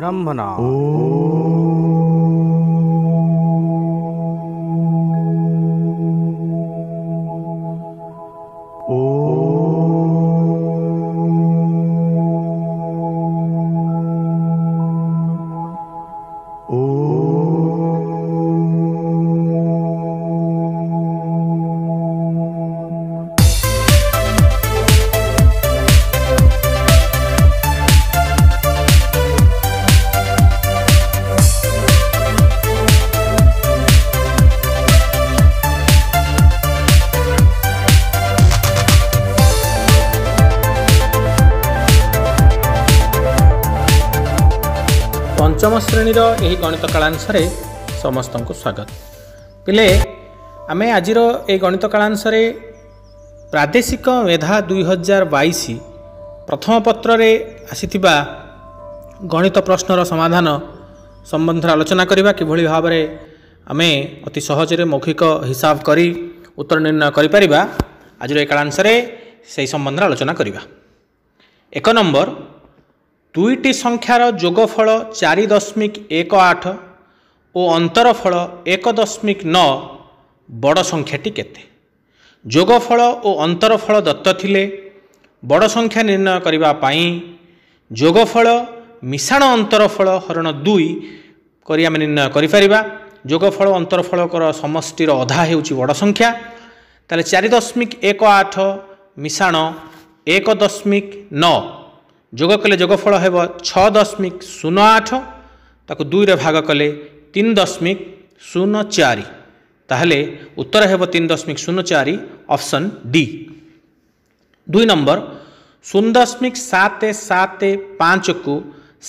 ब्रह्मणा ପଞ୍ଚମ ଶ୍ରେଣୀର ଏହି ଗଣିତ କାଳାଂଶରେ ସମସ୍ତଙ୍କୁ ସ୍ୱାଗତ ପିଲେ ଆମେ ଆଜିର ଏହି ଗଣିତ କାଳାଂଶରେ ପ୍ରାଦେଶିକ ମେଧା ଦୁଇହଜାର ବାଇଶ ପ୍ରଥମ ପତ୍ରରେ ଆସିଥିବା ଗଣିତ ପ୍ରଶ୍ନର ସମାଧାନ ସମ୍ବନ୍ଧରେ ଆଲୋଚନା କରିବା କିଭଳି ଭାବରେ ଆମେ ଅତି ସହଜରେ ମୌଖିକ ହିସାବ କରି ଉତ୍ତର ନିର୍ଣ୍ଣୟ କରିପାରିବା ଆଜିର ଏହି କାଳାଂଶରେ ସେହି ସମ୍ବନ୍ଧରେ ଆଲୋଚନା କରିବା ଏକ ନମ୍ବର ଦୁଇଟି ସଂଖ୍ୟାର ଯୋଗଫଳ ଚାରି ଦଶମିକ ଏକ ଆଠ ଓ ଅନ୍ତରଫଳ ଏକ ଦଶମିକ ନଅ ବଡ଼ ସଂଖ୍ୟାଟି କେତେ ଯୋଗଫଳ ଓ ଅନ୍ତରଫଳ ଦତ୍ତ ଥିଲେ ବଡ଼ ସଂଖ୍ୟା ନିର୍ଣ୍ଣୟ କରିବା ପାଇଁ ଯୋଗଫଳ ମିଶାଣ ଅନ୍ତରଫଳ ହରଣ ଦୁଇ କରି ଆମେ ନିର୍ଣ୍ଣୟ କରିପାରିବା ଯୋଗଫଳ ଅନ୍ତରଫଳକର ସମଷ୍ଟିର ଅଧା ହେଉଛି ବଡ଼ ସଂଖ୍ୟା ତାହେଲେ ଚାରି ଦଶମିକ ଏକ ଆଠ ମିଶାଣ ଏକ ଦଶମିକ ନଅ जोगले जब छ दशमिक शून्य आठ तुई र भाग कले तिन दशमिक शून्य चार तर तिन दशमिक शून्य चारी अप्सन डि दुई नम्बर शून्य दशमिक सात सात पाँच कु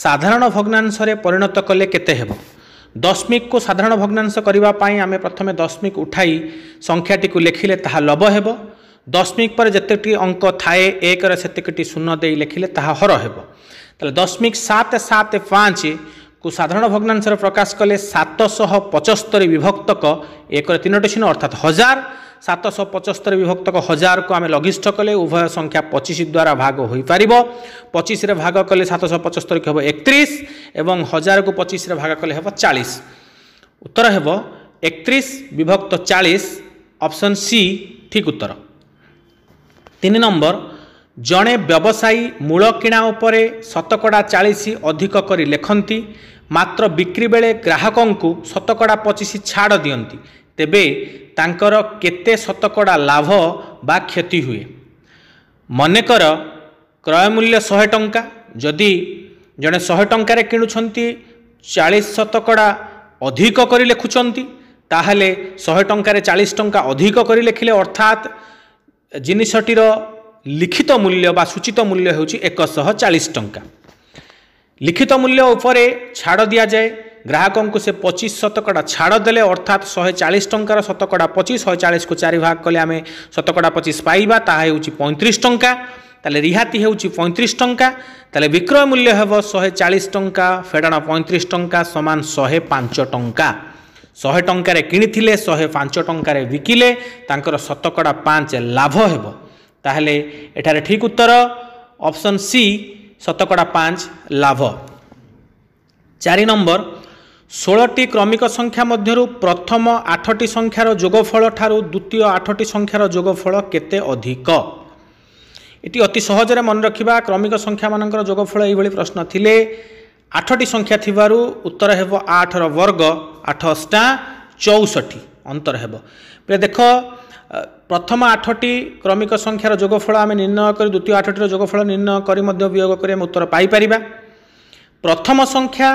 साधारण भग्नांशले परिणत कले केते दसमिकको साधारण भग्नांश प्रथमे दसमिक लेखिले सङ्ख्याटीको लब ता দশমিক পরে যেতেটি অঙ্ক থাকে একর সেতকটি শূন্য দিয়ে লেখিলে তাহা হর হব তাহলে দশমিক সাত সাত পাঁচ কু সাধারণ ভগ্নাংশে প্রকাশ কলে সাতশহ পঁচস্তরি বিভক্তক একর তিনটি শূন্য অর্থাৎ হাজার সাতশহ পঁচস্তরি বিভক্তক হাজারকু আমি লঘিষ্ঠ কলে উভয় সংখ্যা পঁচিশ দ্বারা ভাগ হয়ে পার পঁচিশে ভাগ কলে সাতশহ পঁচস্তরীকে হব একত্রিশ এবং হাজারকু পঁচিশে ভাগ কলে হব চাশ উত্তর হব একত্রিশ বিভক্ত চাশ অপশন সি ঠিক উত্তর ତିନି ନମ୍ବର ଜଣେ ବ୍ୟବସାୟୀ ମୂଳ କିଣା ଉପରେ ଶତକଡ଼ା ଚାଳିଶ ଅଧିକ କରି ଲେଖନ୍ତି ମାତ୍ର ବିକ୍ରି ବେଳେ ଗ୍ରାହକଙ୍କୁ ଶତକଡ଼ା ପଚିଶ ଛାଡ଼ ଦିଅନ୍ତି ତେବେ ତାଙ୍କର କେତେ ଶତକଡ଼ା ଲାଭ ବା କ୍ଷତି ହୁଏ ମନେକର କ୍ରୟ ମୂଲ୍ୟ ଶହେ ଟଙ୍କା ଯଦି ଜଣେ ଶହେ ଟଙ୍କାରେ କିଣୁଛନ୍ତି ଚାଳିଶ ଶତକଡ଼ା ଅଧିକ କରି ଲେଖୁଛନ୍ତି ତାହେଲେ ଶହେ ଟଙ୍କାରେ ଚାଳିଶ ଟଙ୍କା ଅଧିକ କରି ଲେଖିଲେ ଅର୍ଥାତ୍ ଜିନିଷଟିର ଲିଖିତ ମୂଲ୍ୟ ବା ସୂଚିତ ମୂଲ୍ୟ ହେଉଛି ଏକଶହ ଚାଳିଶ ଟଙ୍କା ଲିଖିତ ମୂଲ୍ୟ ଉପରେ ଛାଡ଼ ଦିଆଯାଏ ଗ୍ରାହକଙ୍କୁ ସେ ପଚିଶ ଶତକଡ଼ା ଛାଡ଼ ଦେଲେ ଅର୍ଥାତ୍ ଶହେ ଚାଳିଶ ଟଙ୍କାର ଶତକଡ଼ା ପଚିଶ ଶହେ ଚାଳିଶକୁ ଚାରି ଭାଗ କଲେ ଆମେ ଶତକଡ଼ା ପଚିଶ ପାଇବା ତାହା ହେଉଛି ପଇଁତିରିଶ ଟଙ୍କା ତାହେଲେ ରିହାତି ହେଉଛି ପଇଁତିରିଶ ଟଙ୍କା ତାହେଲେ ବିକ୍ରୟ ମୂଲ୍ୟ ହେବ ଶହେ ଚାଳିଶ ଟଙ୍କା ଫେଡ଼ାଣ ପଇଁତିରିଶ ଟଙ୍କା ସମାନ ଶହେ ପାଞ୍ଚ ଟଙ୍କା ଶହେ ଟଙ୍କାରେ କିଣିଥିଲେ ଶହେ ପାଞ୍ଚ ଟଙ୍କାରେ ବିକିଲେ ତାଙ୍କର ଶତକଡ଼ା ପାଞ୍ଚ ଲାଭ ହେବ ତାହେଲେ ଏଠାରେ ଠିକ୍ ଉତ୍ତର ଅପସନ୍ ସି ଶତକଡ଼ା ପାଞ୍ଚ ଲାଭ ଚାରି ନମ୍ବର ଷୋହଳଟି କ୍ରମିକ ସଂଖ୍ୟା ମଧ୍ୟରୁ ପ୍ରଥମ ଆଠଟି ସଂଖ୍ୟାର ଯୋଗଫଳ ଠାରୁ ଦ୍ୱିତୀୟ ଆଠଟି ସଂଖ୍ୟାର ଯୋଗଫଳ କେତେ ଅଧିକ ଏଠି ଅତି ସହଜରେ ମନେ ରଖିବା କ୍ରମିକ ସଂଖ୍ୟାମାନଙ୍କର ଯୋଗଫଳ ଏଇଭଳି ପ୍ରଶ୍ନ ଥିଲେ ଆଠଟି ସଂଖ୍ୟା ଥିବାରୁ ଉତ୍ତର ହେବ ଆଠର ବର୍ଗ ଆଠ ଅଷ୍ଟା ଚଉଷଠି ଅନ୍ତର ହେବ ଦେଖ ପ୍ରଥମ ଆଠଟି କ୍ରମିକ ସଂଖ୍ୟାର ଯୋଗଫଳ ଆମେ ନିର୍ଣ୍ଣୟ କରି ଦ୍ୱିତୀୟ ଆଠଟିର ଯୋଗଫଳ ନିର୍ଣ୍ଣୟ କରି ମଧ୍ୟ ବିୟୋଗ କରି ଆମେ ଉତ୍ତର ପାଇପାରିବା ପ୍ରଥମ ସଂଖ୍ୟା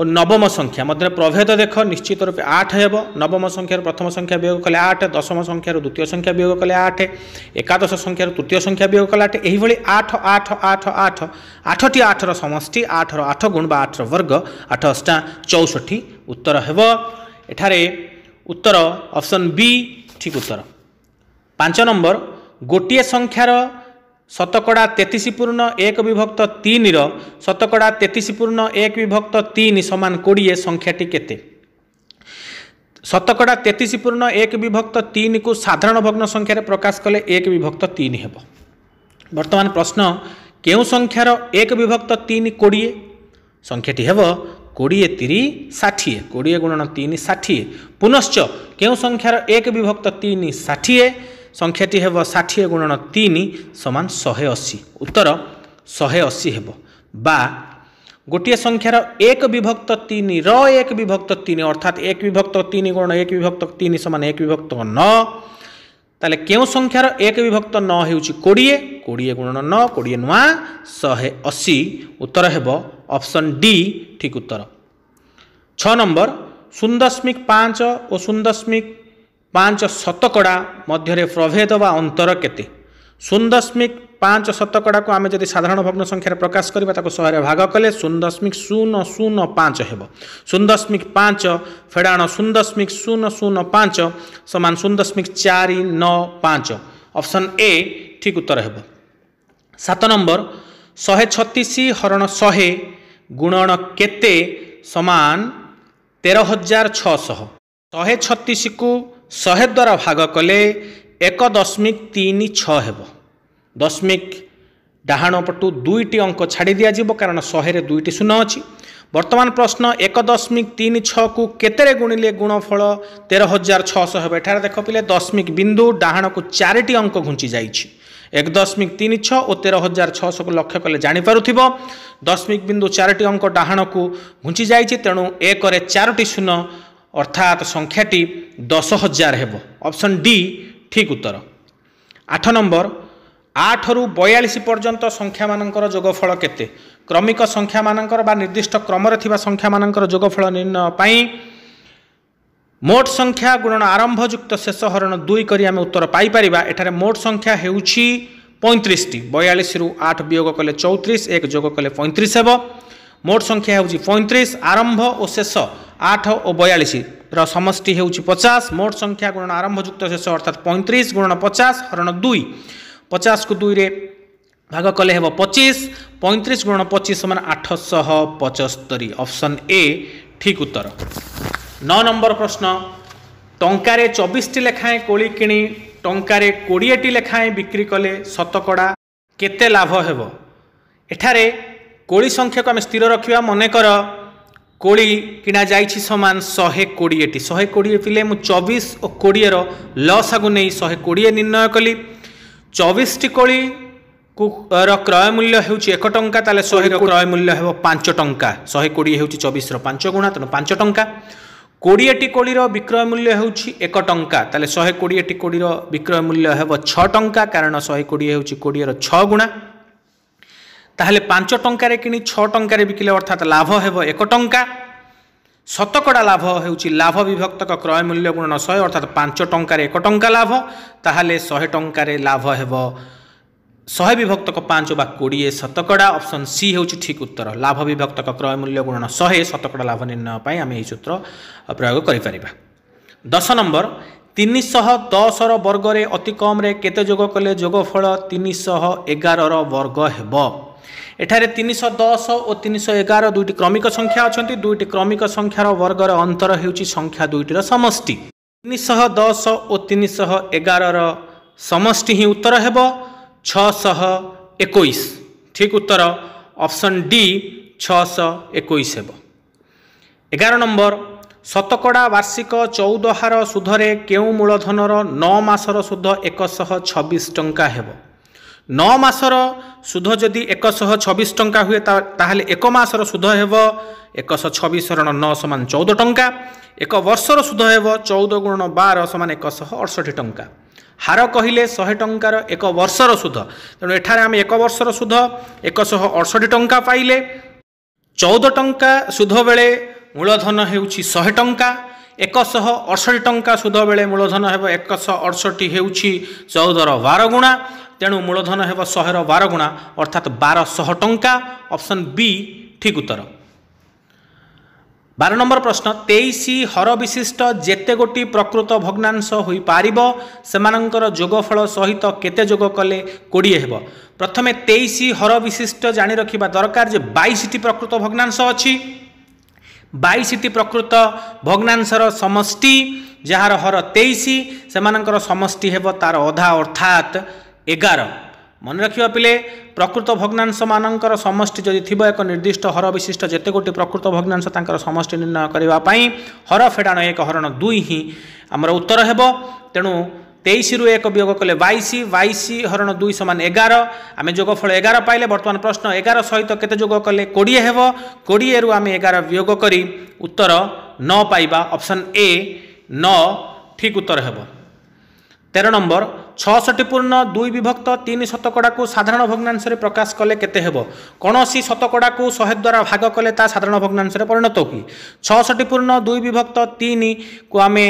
ଓ ନବମ ସଂଖ୍ୟା ମଧ୍ୟରେ ପ୍ରଭେଦ ଦେଖ ନିଶ୍ଚିତ ରୂପେ ଆଠ ହେବ ନବମ ସଂଖ୍ୟାରୁ ପ୍ରଥମ ସଂଖ୍ୟା ବିୟୋଗ କଲେ ଆଠ ଦଶମ ସଂଖ୍ୟାରୁ ଦ୍ୱିତୀୟ ସଂଖ୍ୟା ବିୟୋଗ କଲେ ଆଠ ଏକାଦଶ ସଂଖ୍ୟାରୁ ତୃତୀୟ ସଂଖ୍ୟା ବିୟୋଗ କଲେ ଆଠ ଏହିଭଳି ଆଠ ଆଠ ଆଠ ଆଠ ଆଠଟି ଆଠର ସମଷ୍ଟି ଆଠର ଆଠ ଗୁଣ ବା ଆଠର ବର୍ଗ ଆଠ ଅଷ୍ଟା ଚଉଷଠି ଉତ୍ତର ହେବ ଏଠାରେ ଉତ୍ତର ଅପସନ୍ ବି ଠିକ୍ ଉତ୍ତର ପାଞ୍ଚ ନମ୍ବର ଗୋଟିଏ ସଂଖ୍ୟାର শতকড়া তেত্রিশ পূর্ণ এক বিভক্ত তিনর শতকড়া তেত্রিশ পূর্ণ এক বিভক্ত তিন সমান কোড়িয়ে সংখ্যাটি কেতে শতকড়া তেত্রিশ পূর্ণ এক বিভক্ত তিন কু সাধারণ ভগ্ন সংখ্যার প্রকাশ কলে এক বিভক্ত তিন হব বর্তমান প্রশ্ন কেউ সংখ্যার এক বিভক্ত তিন কোড়িয়ে সংখ্যাটি হব কোড়িয়ে তিরি ষাঠিয়ে কোড়িয়ে গুণন তিন ষাঠিয়ে পুনশ্চ কেউ সংখ্যার এক বিভক্ত তিন ষাঠিয়ে ख्याटी षठी गुणन तिन 3 शे असी उत्तर शे असी हे बाई संख्यार एक विभक्त तिन र एक विभक्त तिन अर्थात् एक विभक्त तिन गुणन एक विभक्त इन समान एक विभक्त न तौँ संख्यार एक विभक्त नहुँछ कि गुणन न कि नसी उत्तर हे अप्सन डि ठिक उत्तर छम्बर शून दशमिक पाँच ओन ପାଞ୍ଚ ଶତକଡ଼ା ମଧ୍ୟରେ ପ୍ରଭେଦ ବା ଅନ୍ତର କେତେ ଶୂନ ଦଶମିକ ପାଞ୍ଚ ଶତକଡ଼ାକୁ ଆମେ ଯଦି ସାଧାରଣ ଭଗ୍ନ ସଂଖ୍ୟାରେ ପ୍ରକାଶ କରିବା ତାକୁ ଶହେରେ ଭାଗ କଲେ ଶୂନ ଦଶମିକ ଶୂନ ଶୂନ ପାଞ୍ଚ ହେବ ଶୂନ ଦଶମିକ ପାଞ୍ଚ ଫେଡ଼ାଣ ଶୂନ ଦଶମିକ ଶୂନ ଶୂନ ପାଞ୍ଚ ସମାନ ଶୂନ ଦଶମିକ ଚାରି ନଅ ପାଞ୍ଚ ଅପସନ୍ ଏ ଠିକ୍ ଉତ୍ତର ହେବ ସାତ ନମ୍ବର ଶହେ ଛତିଶ ହରଣ ଶହେ ଗୁଣନ କେତେ ସମାନ ତେର ହଜାର ଛଅଶହ ଶହେ ଛତିଶକୁ ଶହେ ଦ୍ୱାରା ଭାଗ କଲେ ଏକ ଦଶମିକ ତିନି ଛଅ ହେବ ଦଶମିକ ଡାହାଣ ପଟୁ ଦୁଇଟି ଅଙ୍କ ଛାଡ଼ି ଦିଆଯିବ କାରଣ ଶହେରେ ଦୁଇଟି ଶୂନ ଅଛି ବର୍ତ୍ତମାନ ପ୍ରଶ୍ନ ଏକ ଦଶମିକ ତିନି ଛଅକୁ କେତେରେ ଗୁଣିଲେ ଗୁଣଫଳ ତେର ହଜାର ଛଅଶହ ହେବ ଏଠାରେ ଦେଖ ପିଲେ ଦଶମିକ ବିନ୍ଦୁ ଡାହାଣକୁ ଚାରିଟି ଅଙ୍କ ଘୁଞ୍ଚି ଯାଇଛି ଏକ ଦଶମିକ ତିନି ଛଅ ଓ ତେର ହଜାର ଛଅଶହକୁ ଲକ୍ଷ୍ୟ କଲେ ଜାଣିପାରୁଥିବ ଦଶମିକ ବିନ୍ଦୁ ଚାରିଟି ଅଙ୍କ ଡାହାଣକୁ ଘୁଞ୍ଚି ଯାଇଛି ତେଣୁ ଏକରେ ଚାରୋଟି ଶୂନ ଅର୍ଥାତ୍ ସଂଖ୍ୟାଟି ଦଶ ହଜାର ହେବ ଅପସନ୍ ଡି ଠିକ୍ ଉତ୍ତର ଆଠ ନମ୍ବର ଆଠରୁ ବୟାଳିଶ ପର୍ଯ୍ୟନ୍ତ ସଂଖ୍ୟାମାନଙ୍କର ଯୋଗଫଳ କେତେ କ୍ରମିକ ସଂଖ୍ୟାମାନଙ୍କର ବା ନିର୍ଦ୍ଦିଷ୍ଟ କ୍ରମରେ ଥିବା ସଂଖ୍ୟାମାନଙ୍କର ଯୋଗଫଳ ନିର୍ଣ୍ଣୟ ପାଇଁ ମୋଟ ସଂଖ୍ୟା ଗୁଣନ ଆରମ୍ଭ ଯୁକ୍ତ ଶେଷ ହରଣ ଦୁଇ କରି ଆମେ ଉତ୍ତର ପାଇପାରିବା ଏଠାରେ ମୋଟ ସଂଖ୍ୟା ହେଉଛି ପଇଁତିରିଶଟି ବୟାଳିଶରୁ ଆଠ ବିୟୋଗ କଲେ ଚଉତିରିଶ ଏକ ଯୋଗ କଲେ ପଇଁତିରିଶ ହେବ ମୋଟ ସଂଖ୍ୟା ହେଉଛି ପଇଁତିରିଶ ଆରମ୍ଭ ଓ ଶେଷ ଆଠ ଓ ବୟାଳିଶର ସମଷ୍ଟି ହେଉଛି ପଚାଶ ମୋଟ ସଂଖ୍ୟା ଗୁଣନ ଆରମ୍ଭ ଯୁକ୍ତ ଶେଷ ଅର୍ଥାତ୍ ପଇଁତିରିଶ ଗୁଣନ ପଚାଶ ହରଣ ଦୁଇ ପଚାଶକୁ ଦୁଇରେ ଭାଗ କଲେ ହେବ ପଚିଶ ପଇଁତିରିଶ ଗୁଣନ ପଚିଶ ସମାନ ଆଠଶହ ପଞ୍ଚସ୍ତରୀ ଅପସନ୍ ଏ ଠିକ୍ ଉତ୍ତର ନଅ ନମ୍ବର ପ୍ରଶ୍ନ ଟଙ୍କାରେ ଚବିଶଟି ଲେଖାଏଁ କୋଳି କିଣି ଟଙ୍କାରେ କୋଡ଼ିଏଟି ଲେଖାଏଁ ବିକ୍ରି କଲେ ଶତକଡ଼ା କେତେ ଲାଭ ହେବ ଏଠାରେ কোড়ি সংখ্যাকে আমি স্থির রাখবা মনেকর কোড়ি কিনা যাই সমান শহে কোড়িয়েটি শহে কোড়িয়ে পিলে মু চবিশ ও কোড়িয়ের লসাগু নেই শহে কোড়িয়ে নির্ণয় কলি চবিশটি কোড়ি ର କ୍ରୟ ମୂଲ୍ୟ ହେଉଛି ଏକ ଟଙ୍କା ତାହେଲେ ଶହେ କ୍ରୟ ମୂଲ୍ୟ ହେବ ପାଞ୍ଚ ଟଙ୍କା ଶହେ କୋଡ଼ିଏ ହେଉଛି ଚବିଶର ପାଞ୍ଚ ଗୁଣା ତେଣୁ ପାଞ୍ଚ ଟଙ୍କା କୋଡ଼ିଏଟି କୋଡ଼ିର ବିକ୍ରୟ ମୂଲ୍ୟ ହେଉଛି ଏକ ଟଙ୍କା ତାହେଲେ ଶହେ କୋଡ଼ିଏଟି କୋଡ଼ିର ବିକ୍ରୟ ମୂଲ୍ୟ ହେବ ଛଅ ଟଙ୍କା କାରଣ ଶହେ କୋଡ଼ିଏ ହେଉଛି କୋଡ଼ିଏର ଛଅ ଗୁଣା तिनी छ टा बिकिले अर्थात लाभ एक टंका शतकडा लाभो लाभविभक्त क्रय मूल्य गुणन शे अर्थात्त पाँच टा एक लाभ त शेट टा लाभ शभक्त पाँच बा किडिए शतकडा ऑप्शन सी हेर्छ ठीक उत्तर लाभविभक्त क्रय मूल्य गुणन शे शतकडा लाभ निर्णय पाँच यो सूत्र प्रयोग गरिप दस नम्बर तिनश दस र वर्गले अति कम्रे केत जोगले रो वर्ग हेबो ଏଠାରେ ତିନିଶହ ଦଶ ଓ ତିନିଶହ ଏଗାର ଦୁଇଟି କ୍ରମିକ ସଂଖ୍ୟା ଅଛନ୍ତି ଦୁଇଟି କ୍ରମିକ ସଂଖ୍ୟାର ବର୍ଗର ଅନ୍ତର ହେଉଛି ସଂଖ୍ୟା ଦୁଇଟିର ସମଷ୍ଟି ତିନିଶହ ଦଶ ଓ ତିନିଶହ ଏଗାରର ସମଷ୍ଟି ହିଁ ଉତ୍ତର ହେବ ଛଅଶହ ଏକୋଇଶ ଠିକ୍ ଉତ୍ତର ଅପସନ୍ ଡି ଛଅଶହ ଏକୋଇଶ ହେବ ଏଗାର ନମ୍ବର ଶତକଡ଼ା ବାର୍ଷିକ ଚଉଦ ହାର ସୁଧରେ କେଉଁ ମୂଳଧନର ନଅ ମାସର ସୁଧ ଏକଶହ ଛବିଶ ଟଙ୍କା ହେବ ନଅ ମାସର ସୁଧ ଯଦି ଏକଶହ ଛବିଶ ଟଙ୍କା ହୁଏ ତାହେଲେ ଏକ ମାସର ସୁଧ ହେବ ଏକଶହ ଛବିଶ ରଣ ନଅ ସମାନ ଚଉଦ ଟଙ୍କା ଏକ ବର୍ଷର ସୁଧ ହେବ ଚଉଦ ଗୁଣ ବାର ସମାନ ଏକଶହ ଅଠଷଠି ଟଙ୍କା ହାର କହିଲେ ଶହେ ଟଙ୍କାର ଏକ ବର୍ଷର ସୁଧ ତେଣୁ ଏଠାରେ ଆମେ ଏକ ବର୍ଷର ସୁଧ ଏକଶହ ଅଠଷଠି ଟଙ୍କା ପାଇଲେ ଚଉଦ ଟଙ୍କା ସୁଧ ବେଳେ ମୂଳଧନ ହେଉଛି ଶହେ ଟଙ୍କା ଏକଶହ ଅଠଷଠି ଟଙ୍କା ସୁଧ ବେଳେ ମୂଳଧନ ହେବ ଏକଶହ ଅଠଷଠି ହେଉଛି ଚଉଦର ବାର ଗୁଣା ତେଣୁ ମୂଳଧନ ହେବ ଶହେର ବାର ଗୁଣା ଅର୍ଥାତ୍ ବାରଶହ ଟଙ୍କା ଅପସନ୍ ବି ଠିକ୍ ଉତ୍ତର ବାର ନମ୍ବର ପ୍ରଶ୍ନ ତେଇଶ ହର ବିଶିଷ୍ଟ ଯେତେ ଗୋଟି ପ୍ରକୃତ ଭଗ୍ନାଂଶ ହୋଇପାରିବ ସେମାନଙ୍କର ଯୋଗଫଳ ସହିତ କେତେ ଯୋଗ କଲେ କୋଡ଼ିଏ ହେବ ପ୍ରଥମେ ତେଇଶ ହର ବିଶିଷ୍ଟ ଜାଣି ରଖିବା ଦରକାର ଯେ ବାଇଶଟି ପ୍ରକୃତ ଭଗ୍ନାଂଶ ଅଛି ବାଇଶଟି ପ୍ରକୃତ ଭଗ୍ନାଂଶର ସମଷ୍ଟି ଯାହାର ହର ତେଇଶ ସେମାନଙ୍କର ସମଷ୍ଟି ହେବ ତା'ର ଅଧା ଅର୍ଥାତ୍ ଏଗାର ମନେ ରଖିବା ପିଲେ ପ୍ରକୃତ ଭଗ୍ନାଂଶମାନଙ୍କର ସମଷ୍ଟି ଯଦି ଥିବ ଏକ ନିର୍ଦ୍ଦିଷ୍ଟ ହର ବିଶିଷ୍ଟ ଯେତେ ଗୋଟି ପ୍ରକୃତ ଭଗ୍ନାଂଶ ତାଙ୍କର ସମଷ୍ଟି ନିର୍ଣ୍ଣୟ କରିବା ପାଇଁ ହର ଫେଡ଼ାଣ ଏକ ହରଣ ଦୁଇ ହିଁ ଆମର ଉତ୍ତର ହେବ ତେଣୁ তেইশরু এক বিয়োগ কলে বাইশ বাইশ হরণ দুই সমান এগার আমি যোগফল এগার পাইলে বর্তমান প্রশ্ন এগার সহিত কেতে যোগ কলে কোড়িয়ে হব কোড়িয়েরু আমি এগার বিয়োগ করি উত্তর ন পাইবা অপশন এ ন ঠিক উত্তর হব তের নম্বর ছষট্টি পূর্ণ দুই বিভক্ত তিন শতকড়াকু সাধারণ ভগ্নাংশে প্রকাশ কলে কেতে হব কৌশি শতকড়াকু শহে দ্বারা ভাগ কলে তা সাধারণ ভগ্নাংশে পরিণত হুয়ে ছষট্টি পূর্ণ দুই বিভক্ত তিন কু আমি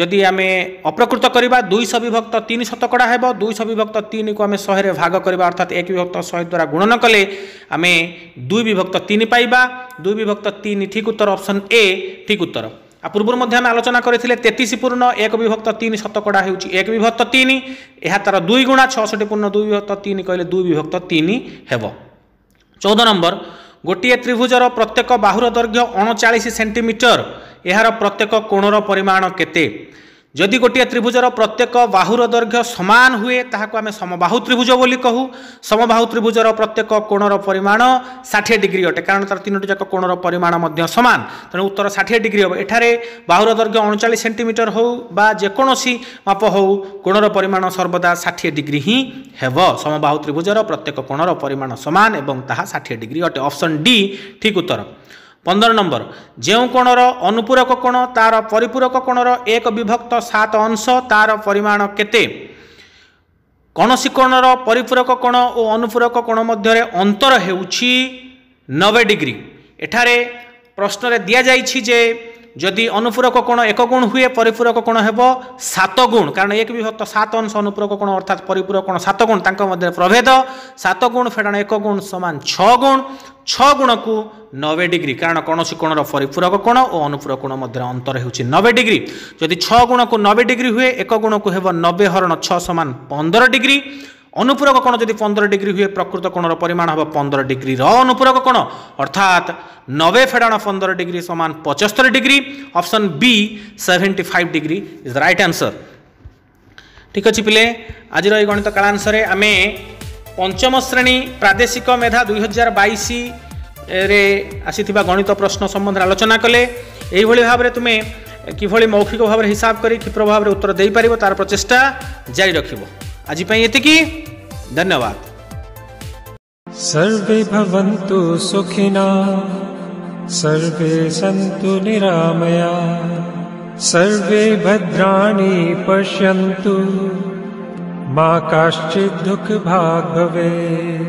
যদি আমি অপ্রকৃত করা দুইশ বিভক্ত তিন শতকড়া হব দুইশ বিভক্ত তিন কু আমি শহে ভাগ করা অর্থাৎ এক বিভক্ত শহে দ্বারা গুণন কলে আমি দুই বিভক্ত তিন পাইবা দুই বিভক্ত তিন ঠিক উত্তর অপশন এ ঠিক উত্তর পূর্বর মধ্যে আমি আলোচনা করেছিলে তেত্রিশ পূর্ণ এক বিভক্ত তিন শতকড়া হচ্ছে এক বিভক্ত তিন এ তার দুই গুণা ছষট্টি পূর্ণ দুই বিভক্ত তিন কে দুই বিভক্ত তিন হব চৌদ নম্বর গোটিয়ে ত্রিভুজর প্রত্যেক বাহুর দৈর্ঘ্য অণচাশ সেটিমিটর এর প্রত্যেক কোণর পরিমাণ কেতে ଯଦି ଗୋଟିଏ ତ୍ରିଭୁଜର ପ୍ରତ୍ୟେକ ବାହୁର ଦୈର୍ଘ୍ୟ ସମାନ ହୁଏ ତାହାକୁ ଆମେ ସମବାହୁ ତ୍ରିଭୁଜ ବୋଲି କହୁ ସମବାହୁ ତ୍ରିଭୁଜର ପ୍ରତ୍ୟେକ କୋଣର ପରିମାଣ ଷାଠିଏ ଡିଗ୍ରୀ ଅଟେ କାରଣ ତାର ତିନୋଟି ଯାକ କୋଣର ପରିମାଣ ମଧ୍ୟ ସମାନ ତେଣୁ ଉତ୍ତର ଷାଠିଏ ଡିଗ୍ରୀ ହେବ ଏଠାରେ ବାହୁର ଦୈର୍ଘ୍ୟ ଅଣଚାଳିଶ ସେଣ୍ଟିମିଟର ହେଉ ବା ଯେକୌଣସି ମାପ ହେଉ କୋଣର ପରିମାଣ ସର୍ବଦା ଷାଠିଏ ଡିଗ୍ରୀ ହିଁ ହେବ ସମବାହୁ ତ୍ରିଭୁଜର ପ୍ରତ୍ୟେକ କୋଣର ପରିମାଣ ସମାନ ଏବଂ ତାହା ଷାଠିଏ ଡିଗ୍ରୀ ଅଟେ ଅପସନ୍ ଡି ଠିକ୍ ଉତ୍ତର ପନ୍ଦର ନମ୍ବର ଯେଉଁ କୋଣର ଅନୁପୂରକ କୋଣ ତା'ର ପରିପୂରକ କୋଣର ଏକ ବିଭକ୍ତ ସାତ ଅଂଶ ତା'ର ପରିମାଣ କେତେ କୌଣସି କୋଣର ପରିପୂରକ କୋଣ ଓ ଅନୁପୂରକ କୋଣ ମଧ୍ୟରେ ଅନ୍ତର ହେଉଛି ନବେ ଡିଗ୍ରୀ ଏଠାରେ ପ୍ରଶ୍ନରେ ଦିଆଯାଇଛି ଯେ যদি অনুপূরক কোণ এক গুণ হুয়ে পরিপূরক কোণ হব সাত গুণ কারণ এক বিভক্ত সাত অংশ অনুপূরক কোণ অর্থাৎ পরিপূরক কোণ সাত গুণ তাঁর মধ্যে প্রভেদ সাত গুণ ফেড়াণ এক গুণ সমান ছ গুণ ছ গুণকু নবে ডিগ্রি কারণ কৌশি কোণর পরিপূরক কোণ ও অনুপূরক কোণ মধ্যে অন্তর হচ্ছে নবে ডিগ্রি যদি ছ গুণকু নবে ডিগ্রি হুয়ে এক গুণকু হব নবে হরণ ছ সমান পনেরো ডিগ্রি অনুপূরক কোণ যদি পনেরো ডিগ্রি হুয়ে প্রকৃত কোণর পরিমাণ হব পনেরো ডিগ্রির অনুপূরক কোণ অর্থাৎ নবে ফেড়াণ পনেরো ডিগ্রি সমান পঁচস্তরি degree option B seventy five degree is the right answer ঠিক আছে পিলে আজির এই গণিত কালাংশে আমি পঞ্চম শ্রেণী প্রাদেশিক মেধা দুই হাজার বাইশ ରେ ଆସିଥିବା ଗଣିତ ପ୍ରଶ୍ନ ସମ୍ବନ୍ଧରେ ଆଲୋଚନା କଲେ ଏହିଭଳି ଭାବରେ ତୁମେ କିଭଳି ମୌଖିକ ଭାବରେ ହିସାବ କରି କ୍ଷିପ୍ର ଭାବରେ ଉତ୍ତର ଦେଇପାରିବ ତା'ର ପ୍ରଚେଷ୍ଟା ଜାରି ରଖିବ ये धन्यवाद सर्वे भवन्तु सुखिना सर्वे सन्तु निरामया सर्वे भद्राणि पश्यन्तु मा काश्चित् भाग् भवेत्